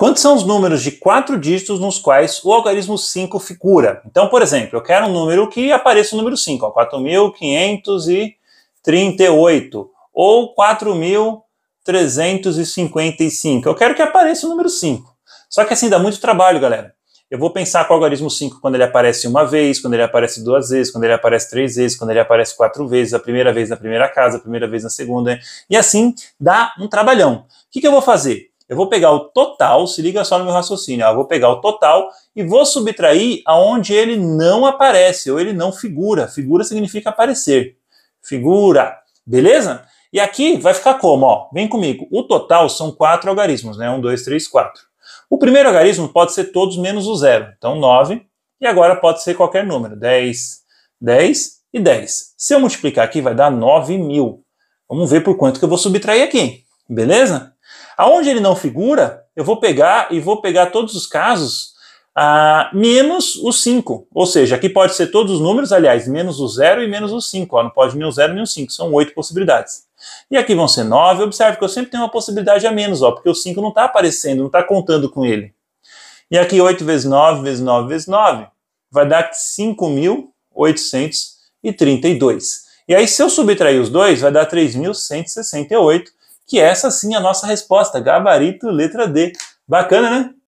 Quantos são os números de quatro dígitos nos quais o algarismo 5 figura? Então, por exemplo, eu quero um número que apareça o número 5, 4.538 ou 4.355. Eu quero que apareça o número 5. Só que assim dá muito trabalho, galera. Eu vou pensar com o algarismo 5 quando ele aparece uma vez, quando ele aparece duas vezes, quando ele aparece três vezes, quando ele aparece quatro vezes, a primeira vez na primeira casa, a primeira vez na segunda. E assim dá um trabalhão. O que, que eu vou fazer? Eu vou pegar o total, se liga só no meu raciocínio, ó, ah, eu vou pegar o total e vou subtrair aonde ele não aparece, ou ele não figura. Figura significa aparecer. Figura, beleza? E aqui vai ficar como? Ó, vem comigo. O total são quatro algarismos, né? Um, dois, três, quatro. O primeiro algarismo pode ser todos menos o zero, então 9. E agora pode ser qualquer número, 10, 10 e 10. Se eu multiplicar aqui, vai dar 9 mil. Vamos ver por quanto que eu vou subtrair aqui, beleza? Aonde ele não figura, eu vou pegar e vou pegar todos os casos ah, menos o 5. Ou seja, aqui pode ser todos os números, aliás, menos o 0 e menos o 5. Não pode nem o 0 nem o 5, são 8 possibilidades. E aqui vão ser 9. Observe que eu sempre tenho uma possibilidade a menos, ó, porque o 5 não está aparecendo, não está contando com ele. E aqui 8 vezes 9 vezes 9 vezes 9 vai dar 5.832. E aí, se eu subtrair os dois, vai dar 3.168 que essa sim é a nossa resposta, gabarito letra D. Bacana, né?